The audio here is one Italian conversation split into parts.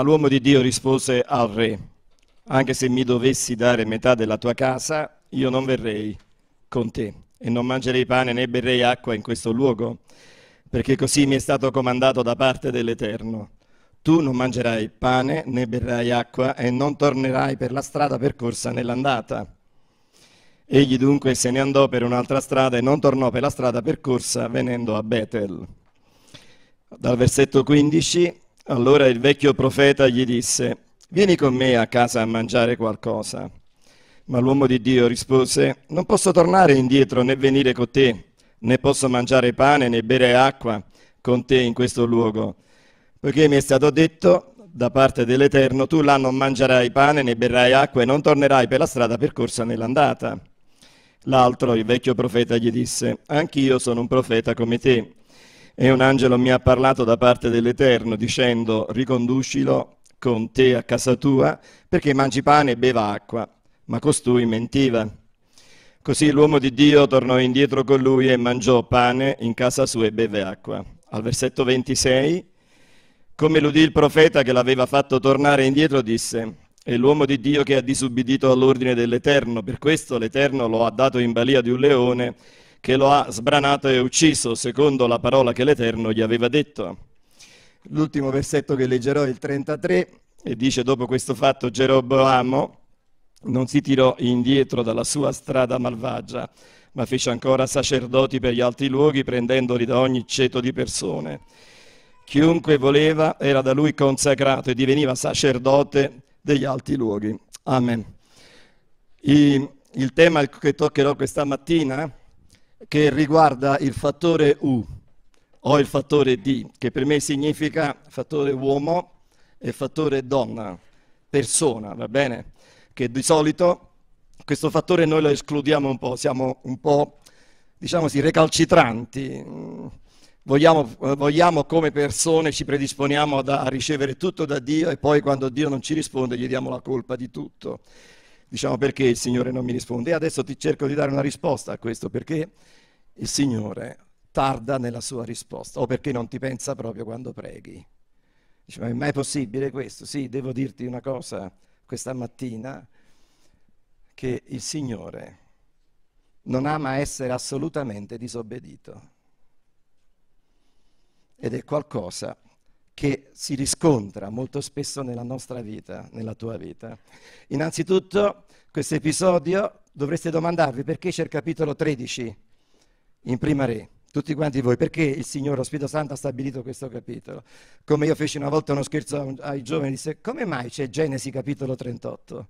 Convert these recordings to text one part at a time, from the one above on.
Ma l'uomo di Dio rispose al re, anche se mi dovessi dare metà della tua casa, io non verrei con te e non mangerei pane né berrei acqua in questo luogo, perché così mi è stato comandato da parte dell'Eterno. Tu non mangerai pane né berrai acqua e non tornerai per la strada percorsa nell'andata. Egli dunque se ne andò per un'altra strada e non tornò per la strada percorsa venendo a Betel. Dal versetto 15 allora il vecchio profeta gli disse, vieni con me a casa a mangiare qualcosa. Ma l'uomo di Dio rispose, non posso tornare indietro né venire con te, né posso mangiare pane né bere acqua con te in questo luogo, poiché mi è stato detto da parte dell'Eterno, tu là non mangerai pane né berrai acqua e non tornerai per la strada percorsa nell'andata. L'altro, il vecchio profeta, gli disse, anch'io sono un profeta come te, e un angelo mi ha parlato da parte dell'Eterno dicendo riconducilo con te a casa tua perché mangi pane e beva acqua, ma costui mentiva. Così l'uomo di Dio tornò indietro con lui e mangiò pane in casa sua e beve acqua. Al versetto 26, come l'udì il profeta che l'aveva fatto tornare indietro, disse, è l'uomo di Dio che ha disubbidito all'ordine dell'Eterno, per questo l'Eterno lo ha dato in balia di un leone che lo ha sbranato e ucciso, secondo la parola che l'Eterno gli aveva detto. L'ultimo versetto che leggerò è il 33 e dice dopo questo fatto Geroboamo non si tirò indietro dalla sua strada malvagia, ma fece ancora sacerdoti per gli altri luoghi, prendendoli da ogni ceto di persone. Chiunque voleva era da lui consacrato e diveniva sacerdote degli alti luoghi. Amen. il tema che toccherò questa mattina che riguarda il fattore U o il fattore D, che per me significa fattore uomo e fattore donna, persona, va bene? Che di solito questo fattore noi lo escludiamo un po', siamo un po', diciamo così, recalcitranti. Vogliamo, vogliamo, come persone ci predisponiamo da, a ricevere tutto da Dio e poi quando Dio non ci risponde gli diamo la colpa di tutto diciamo perché il Signore non mi risponde. E adesso ti cerco di dare una risposta a questo, perché il Signore tarda nella sua risposta o perché non ti pensa proprio quando preghi. Dice, ma è mai possibile questo? Sì, devo dirti una cosa questa mattina, che il Signore non ama essere assolutamente disobbedito. Ed è qualcosa che si riscontra molto spesso nella nostra vita, nella tua vita. Innanzitutto, questo episodio dovreste domandarvi perché c'è il capitolo 13 in Prima Re. Tutti quanti voi, perché il Signore, lo Spirito Santo, ha stabilito questo capitolo? Come io feci una volta uno scherzo ai giovani, disse, come mai c'è Genesi capitolo 38?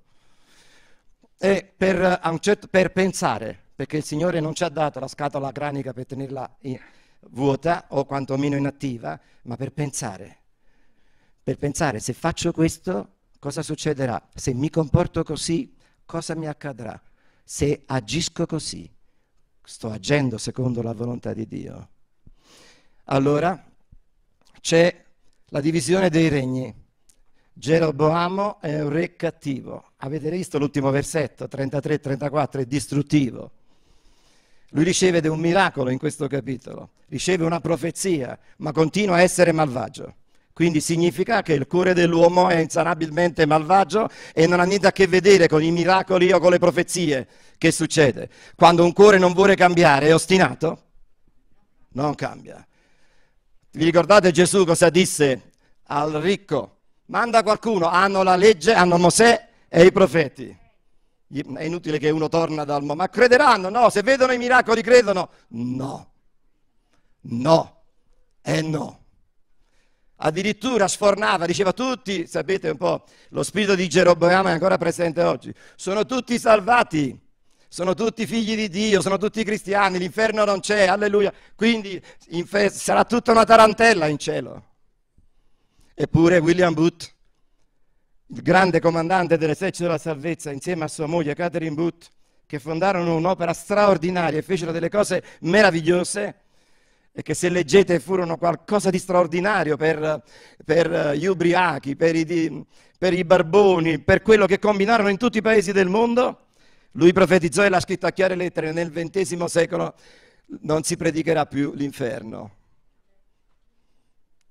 E per, certo, per pensare, perché il Signore non ci ha dato la scatola cranica per tenerla vuota o quantomeno inattiva, ma per pensare per pensare se faccio questo cosa succederà, se mi comporto così cosa mi accadrà, se agisco così sto agendo secondo la volontà di Dio. Allora c'è la divisione dei regni. Geroboamo è un re cattivo. Avete visto l'ultimo versetto, 33-34, è distruttivo. Lui riceve un miracolo in questo capitolo, riceve una profezia, ma continua a essere malvagio. Quindi significa che il cuore dell'uomo è insanabilmente malvagio e non ha niente a che vedere con i miracoli o con le profezie. Che succede? Quando un cuore non vuole cambiare, è ostinato? Non cambia. Vi ricordate Gesù cosa disse al ricco? Manda qualcuno, hanno la legge, hanno Mosè e i profeti. È inutile che uno torna dal ma crederanno? No, se vedono i miracoli credono. No, no è no addirittura sfornava, diceva tutti, sapete un po', lo spirito di Geroboamo è ancora presente oggi, sono tutti salvati, sono tutti figli di Dio, sono tutti cristiani, l'inferno non c'è, alleluia, quindi infer- sarà tutta una tarantella in cielo. Eppure William Booth, il grande comandante dell'esercito della salvezza, insieme a sua moglie Catherine Booth, che fondarono un'opera straordinaria e fecero delle cose meravigliose, e che se leggete furono qualcosa di straordinario per, per eh, gli ubriachi, per i, per i barboni, per quello che combinarono in tutti i paesi del mondo, lui profetizzò e l'ha scritto a chiare lettere, nel XX secolo non si predicherà più l'inferno.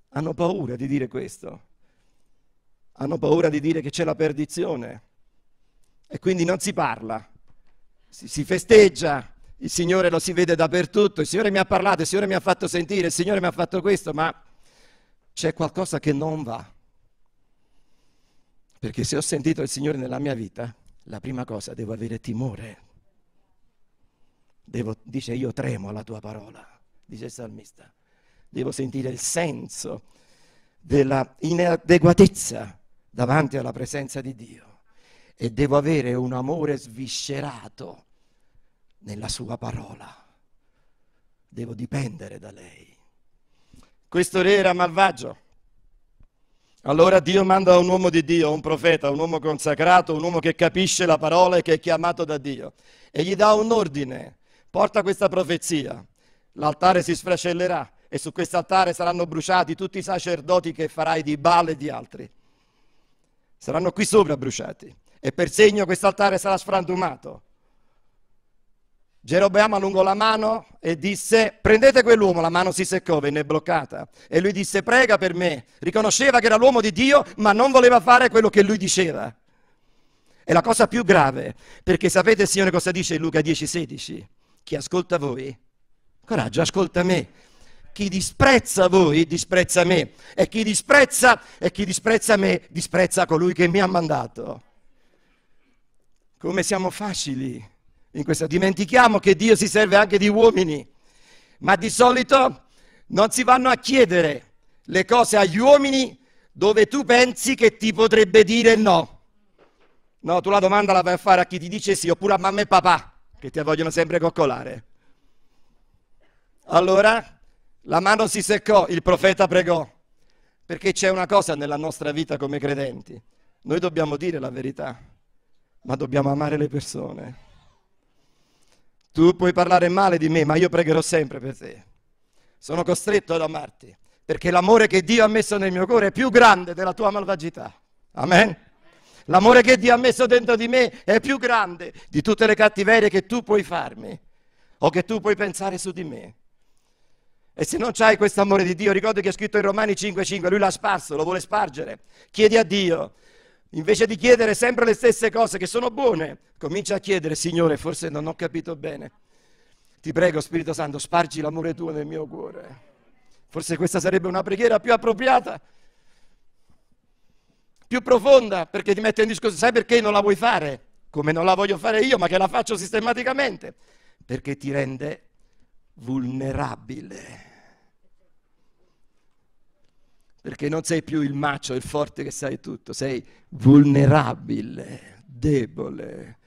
Hanno paura di dire questo, hanno paura di dire che c'è la perdizione e quindi non si parla, si, si festeggia, il Signore lo si vede dappertutto, il Signore mi ha parlato, il Signore mi ha fatto sentire, il Signore mi ha fatto questo, ma c'è qualcosa che non va. Perché se ho sentito il Signore nella mia vita, la prima cosa devo avere timore. Devo, dice io tremo alla tua parola, dice il salmista. Devo sentire il senso della inadeguatezza davanti alla presenza di Dio e devo avere un amore sviscerato nella sua parola. Devo dipendere da lei. Questo re era malvagio. Allora Dio manda un uomo di Dio, un profeta, un uomo consacrato, un uomo che capisce la parola e che è chiamato da Dio. E gli dà un ordine, porta questa profezia. L'altare si sfracellerà e su quest'altare saranno bruciati tutti i sacerdoti che farai di Baal e di altri. Saranno qui sopra bruciati. E per segno quest'altare sarà sfrantumato Gerobeamo allungò la mano e disse, prendete quell'uomo, la mano si seccò, venne bloccata. E lui disse, prega per me. Riconosceva che era l'uomo di Dio, ma non voleva fare quello che lui diceva. È la cosa più grave, perché sapete, Signore, cosa dice Luca 10,16? Chi ascolta voi, coraggio, ascolta me. Chi disprezza voi, disprezza me. E chi disprezza, e chi disprezza me, disprezza colui che mi ha mandato. Come siamo facili questa... Dimentichiamo che Dio si serve anche di uomini, ma di solito non si vanno a chiedere le cose agli uomini dove tu pensi che ti potrebbe dire no. No, tu la domanda la vai a fare a chi ti dice sì, oppure a mamma e papà, che ti vogliono sempre coccolare. Allora la mano si seccò, il profeta pregò, perché c'è una cosa nella nostra vita come credenti. Noi dobbiamo dire la verità, ma dobbiamo amare le persone. Tu puoi parlare male di me, ma io pregherò sempre per te. Sono costretto ad amarti, perché l'amore che Dio ha messo nel mio cuore è più grande della tua malvagità. Amen. L'amore che Dio ha messo dentro di me è più grande di tutte le cattiverie che tu puoi farmi o che tu puoi pensare su di me. E se non hai questo amore di Dio, ricordi che è scritto in Romani 5,5, lui l'ha sparso, lo vuole spargere. Chiedi a Dio Invece di chiedere sempre le stesse cose che sono buone, comincia a chiedere, Signore, forse non ho capito bene. Ti prego, Spirito Santo, spargi l'amore tuo nel mio cuore. Forse questa sarebbe una preghiera più appropriata, più profonda, perché ti mette in discussione, sai perché non la vuoi fare? Come non la voglio fare io, ma che la faccio sistematicamente. Perché ti rende vulnerabile perché non sei più il macio, il forte che sai tutto, sei vulnerabile, debole.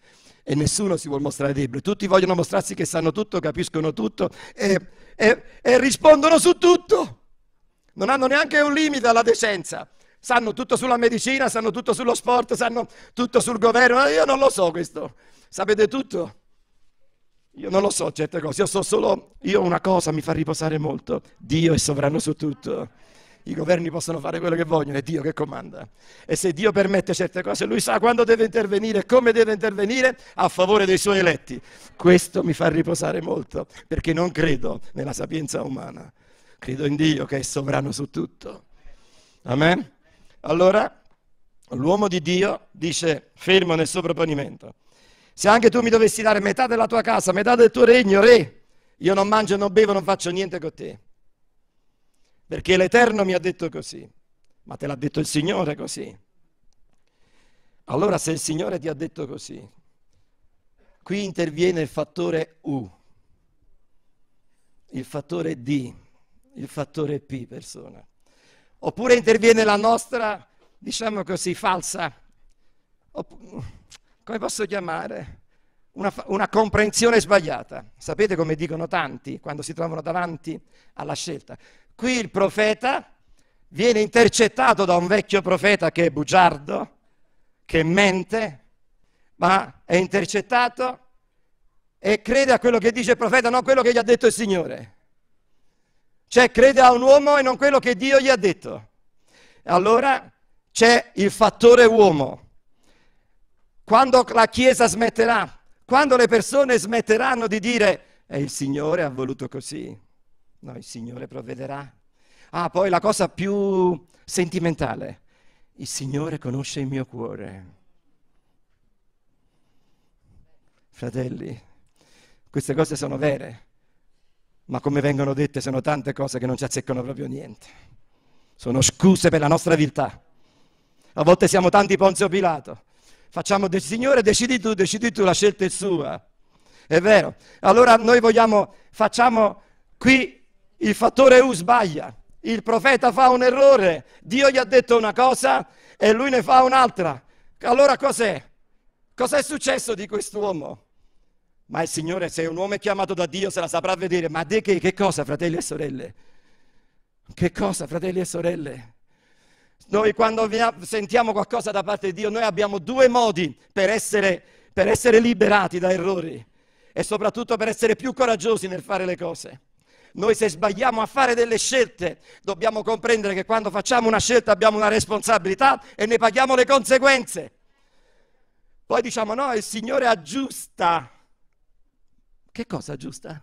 E nessuno si vuole mostrare debole, tutti vogliono mostrarsi che sanno tutto, capiscono tutto e, e, e rispondono su tutto. Non hanno neanche un limite alla decenza. Sanno tutto sulla medicina, sanno tutto sullo sport, sanno tutto sul governo. Eh, io non lo so questo. Sapete tutto? Io non lo so certe cose. Io so solo, io una cosa mi fa riposare molto. Dio è sovrano su tutto i governi possono fare quello che vogliono, è Dio che comanda. E se Dio permette certe cose, lui sa quando deve intervenire e come deve intervenire a favore dei suoi eletti. Questo mi fa riposare molto, perché non credo nella sapienza umana, credo in Dio che è sovrano su tutto. Amen? Allora, l'uomo di Dio dice fermo nel suo proponimento. Se anche tu mi dovessi dare metà della tua casa, metà del tuo regno, re, io non mangio, non bevo, non faccio niente con te perché l'Eterno mi ha detto così, ma te l'ha detto il Signore così. Allora se il Signore ti ha detto così, qui interviene il fattore U, il fattore D, il fattore P persona. Oppure interviene la nostra, diciamo così, falsa, come posso chiamare? Una, una, comprensione sbagliata. Sapete come dicono tanti quando si trovano davanti alla scelta? Qui il profeta viene intercettato da un vecchio profeta che è bugiardo, che mente, ma è intercettato e crede a quello che dice il profeta, non a quello che gli ha detto il Signore. Cioè crede a un uomo e non quello che Dio gli ha detto. Allora c'è il fattore uomo. Quando la Chiesa smetterà, quando le persone smetteranno di dire, e eh, il Signore ha voluto così, No, il Signore provvederà. Ah, poi la cosa più sentimentale. Il Signore conosce il mio cuore. Fratelli, queste cose sono vere, ma come vengono dette sono tante cose che non ci azzeccano proprio niente. Sono scuse per la nostra viltà. A volte siamo tanti Ponzio Pilato. Facciamo del Signore, decidi tu, decidi tu, la scelta è sua. È vero. Allora noi vogliamo, facciamo qui il fattore U sbaglia, il profeta fa un errore, Dio gli ha detto una cosa e lui ne fa un'altra. Allora cos'è? Cos'è successo di quest'uomo? Ma il Signore, se un uomo è chiamato da Dio, se la saprà vedere. Ma di che? Che cosa, fratelli e sorelle? Che cosa, fratelli e sorelle? Noi quando sentiamo qualcosa da parte di Dio, noi abbiamo due modi per essere, per essere liberati da errori e soprattutto per essere più coraggiosi nel fare le cose. Noi se sbagliamo a fare delle scelte dobbiamo comprendere che quando facciamo una scelta abbiamo una responsabilità e ne paghiamo le conseguenze. Poi diciamo no, il Signore aggiusta. Che cosa aggiusta?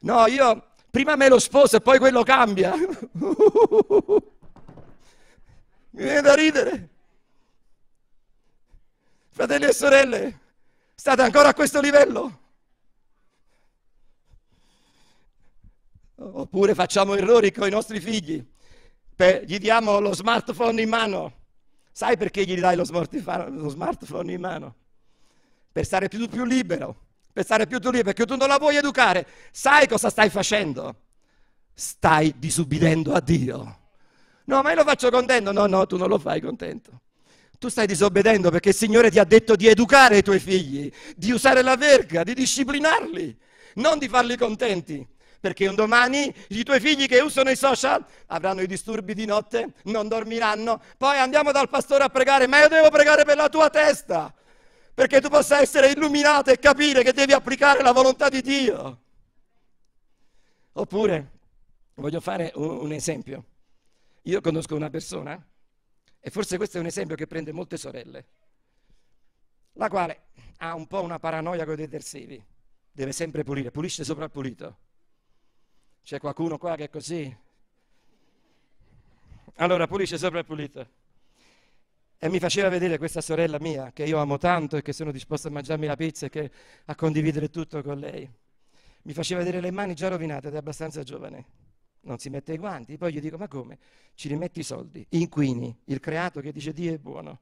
No, io prima me lo sposo e poi quello cambia. Mi viene da ridere. Fratelli e sorelle, state ancora a questo livello? oppure facciamo errori con i nostri figli, per, gli diamo lo smartphone in mano. Sai perché gli dai lo, smartphone in mano? Per stare più, più libero, per stare più tu libero, perché tu non la vuoi educare. Sai cosa stai facendo? Stai disubbidendo a Dio. No, ma io lo faccio contento. No, no, tu non lo fai contento. Tu stai disobbedendo perché il Signore ti ha detto di educare i tuoi figli, di usare la verga, di disciplinarli, non di farli contenti perché un domani i tuoi figli che usano i social avranno i disturbi di notte, non dormiranno, poi andiamo dal pastore a pregare, ma io devo pregare per la tua testa, perché tu possa essere illuminato e capire che devi applicare la volontà di Dio. Oppure, voglio fare un esempio, io conosco una persona, e forse questo è un esempio che prende molte sorelle, la quale ha un po' una paranoia con i detersivi, deve sempre pulire, pulisce sopra il pulito c'è qualcuno qua che è così? Allora pulisce sopra e pulito. E mi faceva vedere questa sorella mia, che io amo tanto e che sono disposto a mangiarmi la pizza e che, a condividere tutto con lei. Mi faceva vedere le mani già rovinate ed è abbastanza giovane non si mette i guanti. Poi gli dico: Ma come? Ci rimetti i soldi, inquini il creato che dice Dio è buono.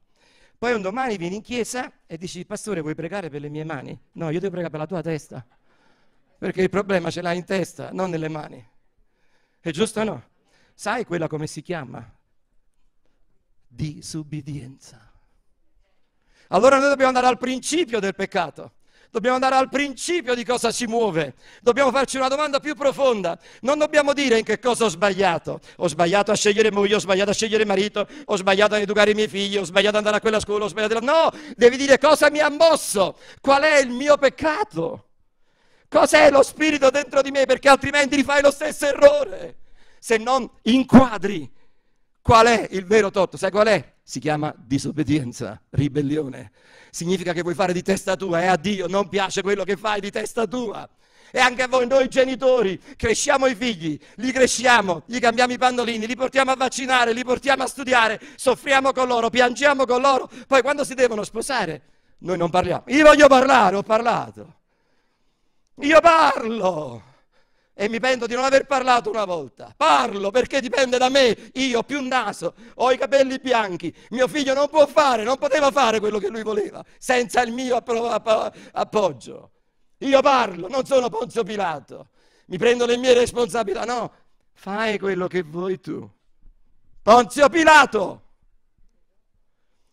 Poi un domani vieni in chiesa e dici: Pastore, vuoi pregare per le mie mani? No, io devo pregare per la tua testa. Perché il problema ce l'hai in testa, non nelle mani. È giusto o no? Sai quella come si chiama? Disubbidienza. Allora noi dobbiamo andare al principio del peccato. Dobbiamo andare al principio di cosa ci muove. Dobbiamo farci una domanda più profonda. Non dobbiamo dire in che cosa ho sbagliato. Ho sbagliato a scegliere moglie, ho sbagliato a scegliere marito, ho sbagliato a educare i miei figli, ho sbagliato ad andare a quella scuola, ho sbagliato... No, devi dire cosa mi ha mosso, qual è il mio peccato. Cos'è lo spirito dentro di me? Perché altrimenti rifai lo stesso errore. Se non inquadri qual è il vero torto, sai qual è? Si chiama disobbedienza, ribellione. Significa che vuoi fare di testa tua e a Dio non piace quello che fai di testa tua. E anche a voi, noi genitori, cresciamo i figli, li cresciamo, gli cambiamo i pannolini, li portiamo a vaccinare, li portiamo a studiare, soffriamo con loro, piangiamo con loro, poi quando si devono sposare, noi non parliamo. Io voglio parlare, ho parlato. Io parlo e mi pento di non aver parlato una volta. Parlo perché dipende da me, io ho più naso, ho i capelli bianchi, mio figlio non può fare, non poteva fare quello che lui voleva senza il mio appoggio. Io parlo, non sono Ponzio Pilato, mi prendo le mie responsabilità, no, fai quello che vuoi tu. Ponzio Pilato,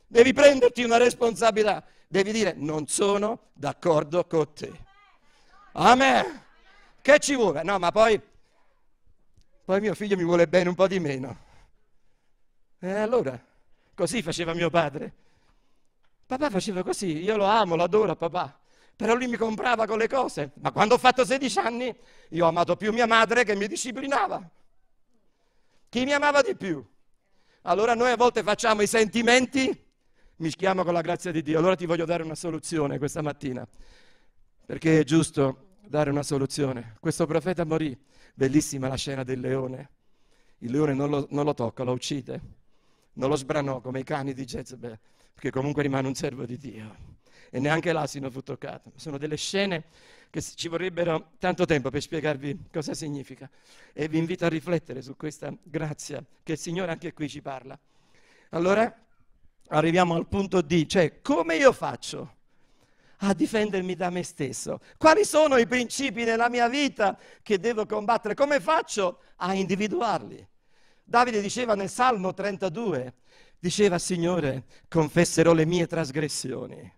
devi prenderti una responsabilità, devi dire non sono d'accordo con te. Amen. Che ci vuole? No, ma poi, poi mio figlio mi vuole bene un po' di meno. E allora, così faceva mio padre. Papà faceva così, io lo amo, lo adoro papà, però lui mi comprava con le cose. Ma quando ho fatto 16 anni, io ho amato più mia madre che mi disciplinava. Chi mi amava di più? Allora noi a volte facciamo i sentimenti, mischiamo con la grazia di Dio. Allora ti voglio dare una soluzione questa mattina, perché è giusto dare una soluzione. Questo profeta morì, bellissima la scena del leone. Il leone non lo, non lo tocca, lo uccide, non lo sbranò come i cani di Jezebel, perché comunque rimane un servo di Dio. E neanche l'asino fu toccato. Sono delle scene che ci vorrebbero tanto tempo per spiegarvi cosa significa. E vi invito a riflettere su questa grazia che il Signore anche qui ci parla. Allora arriviamo al punto D, cioè come io faccio a difendermi da me stesso? Quali sono i principi nella mia vita che devo combattere? Come faccio a individuarli? Davide diceva nel Salmo 32, diceva Signore, confesserò le mie trasgressioni.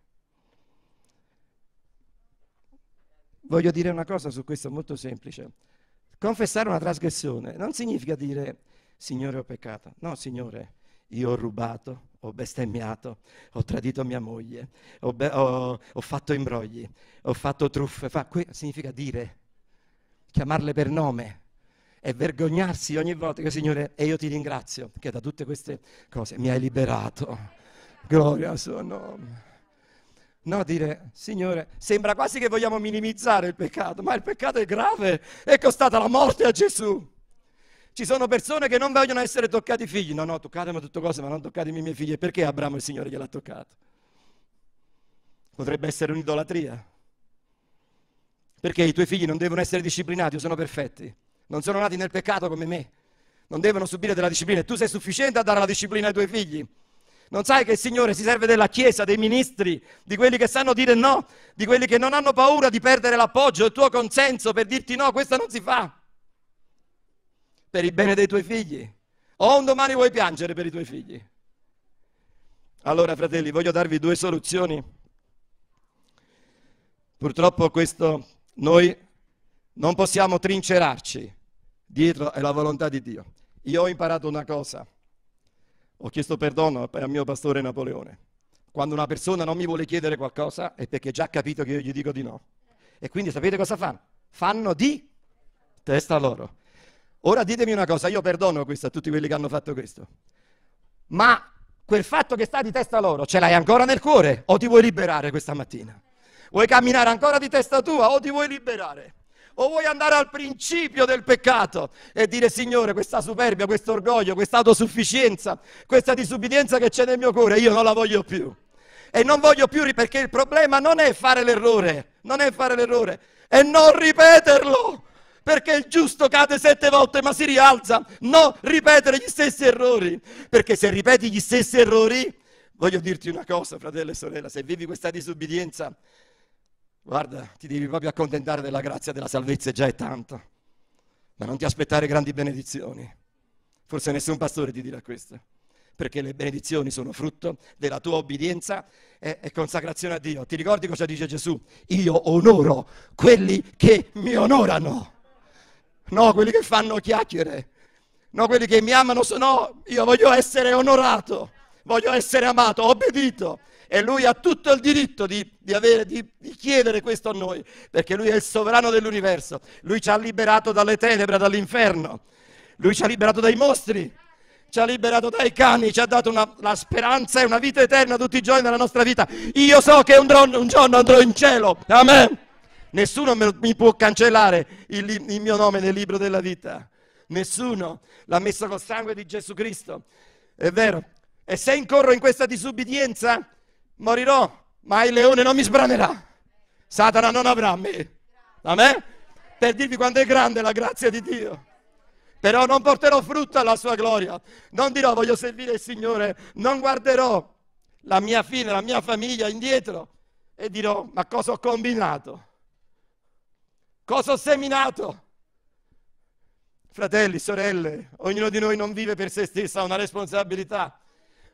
Voglio dire una cosa su questo molto semplice. Confessare una trasgressione non significa dire Signore ho peccato. No, Signore, io ho rubato, ho bestemmiato, ho tradito mia moglie, ho, be- ho, ho fatto imbrogli, ho fatto truffe. Fa, que- significa dire, chiamarle per nome e vergognarsi ogni volta che Signore, e io ti ringrazio che da tutte queste cose mi hai liberato. Gloria al suo nome. No, dire, Signore, sembra quasi che vogliamo minimizzare il peccato, ma il peccato è grave, è costata la morte a Gesù. Ci sono persone che non vogliono essere toccati figli. No, no, toccatemi tutte cose, ma non toccatemi i miei figli. Perché Abramo il Signore gliel'ha toccato? Potrebbe essere un'idolatria. Perché i tuoi figli non devono essere disciplinati, o sono perfetti. Non sono nati nel peccato come me. Non devono subire della disciplina. E tu sei sufficiente a dare la disciplina ai tuoi figli. Non sai che il Signore si serve della Chiesa, dei ministri, di quelli che sanno dire no, di quelli che non hanno paura di perdere l'appoggio, il tuo consenso per dirti no, questo non si fa per il bene dei tuoi figli. O un domani vuoi piangere per i tuoi figli. Allora, fratelli, voglio darvi due soluzioni. Purtroppo questo noi non possiamo trincerarci dietro alla volontà di Dio. Io ho imparato una cosa. Ho chiesto perdono al mio pastore Napoleone. Quando una persona non mi vuole chiedere qualcosa è perché già ha capito che io gli dico di no. E quindi sapete cosa fanno? Fanno di testa loro. Ora ditemi una cosa, io perdono questo a tutti quelli che hanno fatto questo, ma quel fatto che sta di testa loro ce l'hai ancora nel cuore o ti vuoi liberare questa mattina? Vuoi camminare ancora di testa tua o ti vuoi liberare? O vuoi andare al principio del peccato e dire Signore questa superbia, questo orgoglio, questa autosufficienza, questa disubbidienza che c'è nel mio cuore, io non la voglio più. E non voglio più perché il problema non è fare l'errore, non è fare l'errore, è non ripeterlo perché il giusto cade sette volte ma si rialza. No, ripetere gli stessi errori, perché se ripeti gli stessi errori, voglio dirti una cosa, fratello e sorella, se vivi questa disubbidienza, guarda, ti devi proprio accontentare della grazia della salvezza, già è tanto, ma non ti aspettare grandi benedizioni. Forse nessun pastore ti dirà questo perché le benedizioni sono frutto della tua obbedienza e, e, consacrazione a Dio. Ti ricordi cosa dice Gesù? Io onoro quelli che mi onorano no, quelli che fanno chiacchiere, no, quelli che mi amano, sono io voglio essere onorato, voglio essere amato, obbedito. E lui ha tutto il diritto di, di, avere, di, di chiedere questo a noi, perché lui è il sovrano dell'universo, lui ci ha liberato dalle tenebre, dall'inferno, lui ci ha liberato dai mostri, ci ha liberato dai cani, ci ha dato una, la speranza e una vita eterna tutti i giorni della nostra vita. Io so che un, un giorno andrò in cielo. Amen. Nessuno mi può cancellare il, il mio nome nel libro della vita. Nessuno l'ha messo col sangue di Gesù Cristo. È vero. E se incorro in questa disubbidienza, morirò, ma il leone non mi sbranerà. Satana non avrà me. Amen? Per dirvi quanto è grande la grazia di Dio. Però non porterò frutto alla sua gloria. Non dirò voglio servire il Signore. Non guarderò la mia fine, la mia famiglia indietro e dirò ma cosa ho combinato? Cosa ho seminato? Fratelli, sorelle, ognuno di noi non vive per se stesso, ha una responsabilità.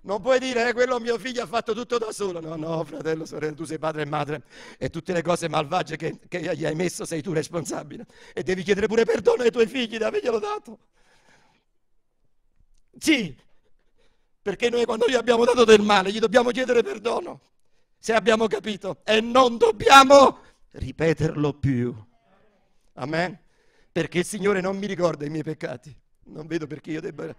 Non puoi dire, eh, quello mio figlio ha fatto tutto da solo. No, no, fratello, sorella, tu sei padre e madre e tutte le cose malvagie che, che gli hai messo sei tu responsabile. E devi chiedere pure perdono ai tuoi figli di averglielo dato. Sì, perché noi quando gli abbiamo dato del male gli dobbiamo chiedere perdono, se abbiamo capito, e non dobbiamo ripeterlo più. Amen. Perché il Signore non mi ricorda i miei peccati. Non vedo perché io debba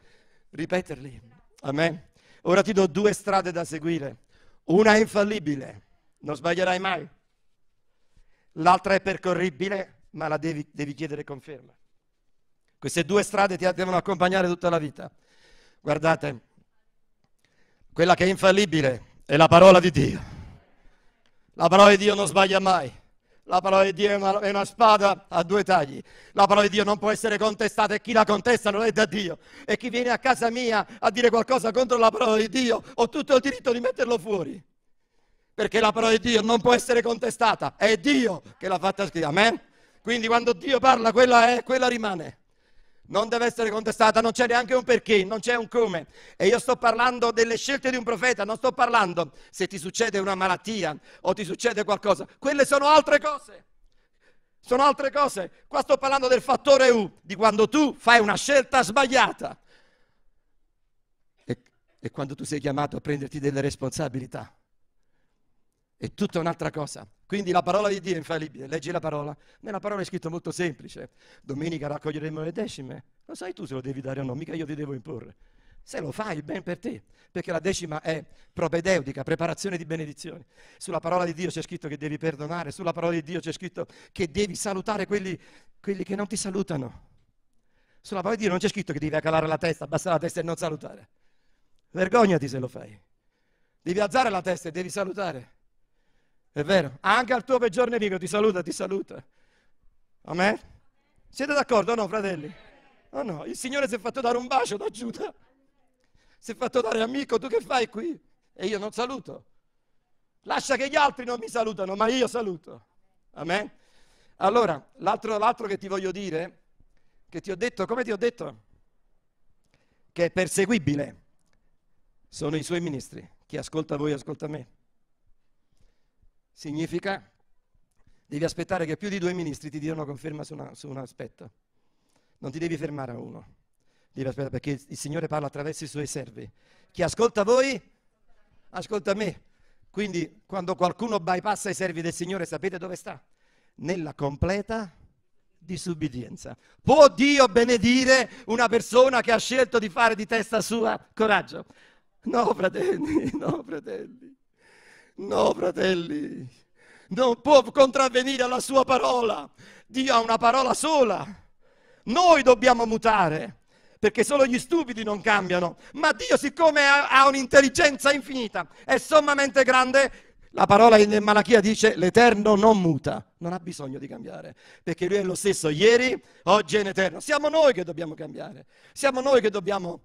ripeterli. Amen. Ora ti do due strade da seguire. Una è infallibile, non sbaglierai mai. L'altra è percorribile, ma la devi, devi chiedere conferma. Queste due strade ti devono accompagnare tutta la vita. Guardate, quella che è infallibile è la parola di Dio. La parola di Dio non sbaglia mai. La parola di Dio è una, è una, spada a due tagli. La parola di Dio non può essere contestata e chi la contesta non è da Dio. E chi viene a casa mia a dire qualcosa contro la parola di Dio ho tutto il diritto di metterlo fuori. Perché la parola di Dio non può essere contestata. È Dio che l'ha fatta scrivere. Amen? Quindi quando Dio parla, quella è, quella rimane non deve essere contestata, non c'è neanche un perché, non c'è un come. E io sto parlando delle scelte di un profeta, non sto parlando se ti succede una malattia o ti succede qualcosa. Quelle sono altre cose. Sono altre cose. Qua sto parlando del fattore U, di quando tu fai una scelta sbagliata e, e quando tu sei chiamato a prenderti delle responsabilità è tutta un'altra cosa. Quindi la parola di Dio è infallibile, leggi la parola. Nella parola è scritto molto semplice. Domenica raccoglieremo le decime. Lo sai tu se lo devi dare o no, mica io ti devo imporre. Se lo fai, ben per te, perché la decima è propedeutica, preparazione di benedizioni. Sulla parola di Dio c'è scritto che devi perdonare, sulla parola di Dio c'è scritto che devi salutare quelli, quelli che non ti salutano. Sulla parola di Dio non c'è scritto che devi calare la testa, abbassare la testa e non salutare. Vergognati se lo fai. Devi alzare la testa e devi salutare. È vero? Anche al tuo peggior nemico ti saluta, ti saluta. Amen? Siete d'accordo o no, fratelli? O oh no, il Signore si è fatto dare un bacio da Giuda. Si è fatto dare amico, tu che fai qui? E io non saluto. Lascia che gli altri non mi salutano, ma io saluto. Amen? Allora, l'altro, l'altro che ti voglio dire, che ti ho detto, come ti ho detto? Che è perseguibile. Sono i suoi ministri. Chi ascolta voi, ascolta me significa devi aspettare che più di due ministri ti diano conferma su, una, su un aspetto. Non ti devi fermare a uno. Devi aspettare perché il Signore parla attraverso i suoi servi. Chi ascolta voi, ascolta me. Quindi quando qualcuno bypassa i servi del Signore, sapete dove sta? Nella completa disubbidienza. Può Dio benedire una persona che ha scelto di fare di testa sua coraggio? No, fratelli, no, fratelli. No, fratelli, non può contravvenire alla sua parola. Dio ha una parola sola. Noi dobbiamo mutare, perché solo gli stupidi non cambiano. Ma Dio, siccome ha un'intelligenza infinita, è sommamente grande, la parola in Malachia dice l'Eterno non muta, non ha bisogno di cambiare, perché Lui è lo stesso ieri, oggi è in eterno. Siamo noi che dobbiamo cambiare, siamo noi che dobbiamo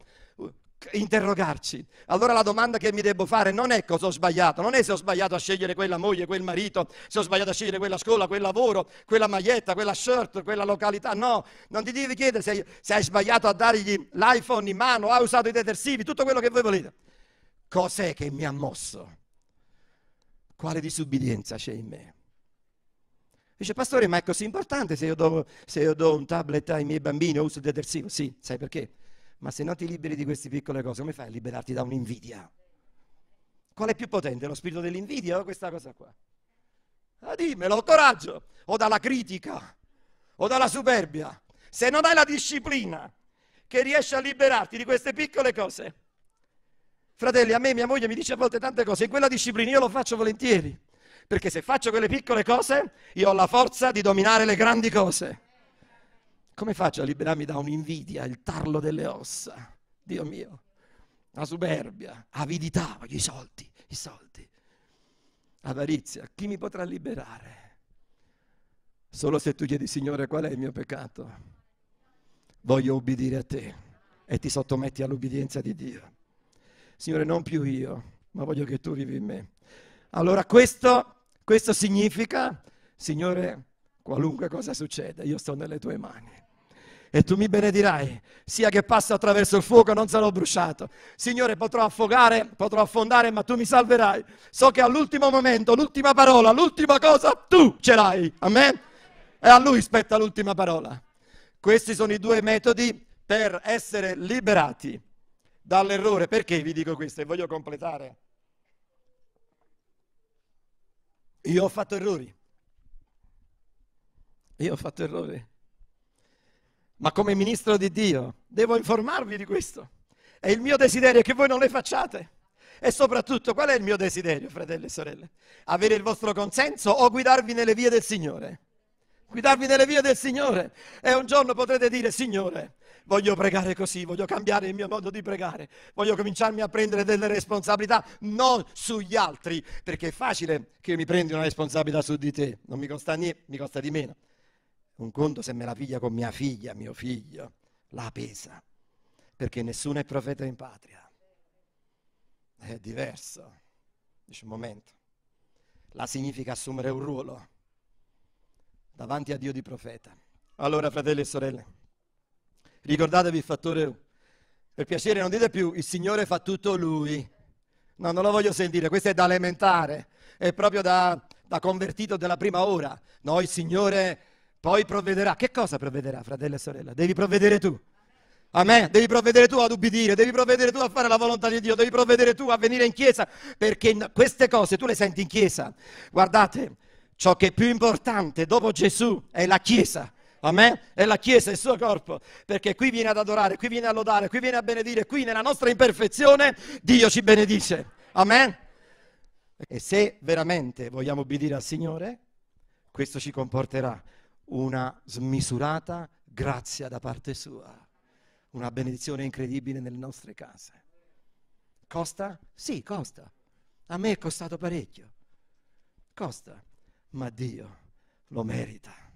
interrogarci. Allora la domanda che mi devo fare non è cosa ho sbagliato, non è se ho sbagliato a scegliere quella moglie, quel marito, se ho sbagliato a scegliere quella scuola, quel lavoro, quella maglietta, quella shirt, quella località. No, non ti devi chiedere se, se hai sbagliato a dargli l'iPhone in mano, hai usato i detersivi, tutto quello che voi volete. Cos'è che mi ha mosso? Quale disubbidienza c'è in me? Dice, pastore, ma è così importante se io do, se io do un tablet ai miei bambini o uso il detersivo? Sì, sai perché? Ma se non ti liberi di queste piccole cose, come fai a liberarti da un'invidia? Qual è più potente, lo spirito dell'invidia o questa cosa qua? Ah, dimmelo, coraggio! O dalla critica, o dalla superbia. Se non hai la disciplina che riesci a liberarti di queste piccole cose. Fratelli, a me mia moglie mi dice a volte tante cose, in quella disciplina io lo faccio volentieri, perché se faccio quelle piccole cose, io ho la forza di dominare le grandi cose. Come faccio a liberarmi da un'invidia, il tarlo delle ossa? Dio mio, la superbia, avidità, voglio i soldi, i soldi. Avarizia, chi mi potrà liberare? Solo se tu chiedi, Signore, qual è il mio peccato? Voglio ubbidire a te e ti sottometti all'obbedienza di Dio. Signore, non più io, ma voglio che tu vivi in me. Allora questo, questo significa, Signore, qualunque cosa succeda, io sto nelle tue mani e tu mi benedirai, sia che passo attraverso il fuoco non sarò bruciato. Signore, potrò affogare, potrò affondare, ma tu mi salverai. So che all'ultimo momento, l'ultima parola, l'ultima cosa, tu ce l'hai. Amen? E a lui spetta l'ultima parola. Questi sono i due metodi per essere liberati dall'errore. Perché vi dico questo e voglio completare? Io ho fatto errori. Io ho fatto errori ma come ministro di Dio devo informarvi di questo. E il mio desiderio è che voi non le facciate. E soprattutto, qual è il mio desiderio, fratelli e sorelle? Avere il vostro consenso o guidarvi nelle vie del Signore? Guidarvi nelle vie del Signore. E un giorno potrete dire, Signore, voglio pregare così, voglio cambiare il mio modo di pregare, voglio cominciarmi a prendere delle responsabilità non sugli altri, perché è facile che mi prendi una responsabilità su di te, non mi costa niente, mi costa di meno. Un conto se me la piglia con mia figlia, mio figlio, la pesa, perché nessuno è profeta in patria. È diverso. Dice un momento. La significa assumere un ruolo davanti a Dio di profeta. Allora, fratelli e sorelle, ricordatevi il fattore Per piacere non dite più, il Signore fa tutto Lui. No, non lo voglio sentire, questo è da elementare, è proprio da, da convertito della prima ora. No, il Signore poi provvederà. Che cosa provvederà, fratello e sorella? Devi provvedere tu. A me, devi provvedere tu ad ubbidire, devi provvedere tu a fare la volontà di Dio, devi provvedere tu a venire in chiesa, perché queste cose tu le senti in chiesa. Guardate, ciò che è più importante dopo Gesù è la chiesa. Amen? È la Chiesa, è il suo corpo, perché qui viene ad adorare, qui viene a lodare, qui viene a benedire, qui nella nostra imperfezione Dio ci benedice. Amen? E se veramente vogliamo obbedire al Signore, questo ci comporterà una smisurata grazia da parte sua, una benedizione incredibile nelle nostre case. Costa? Sì, costa. A me è costato parecchio. Costa, ma Dio lo merita.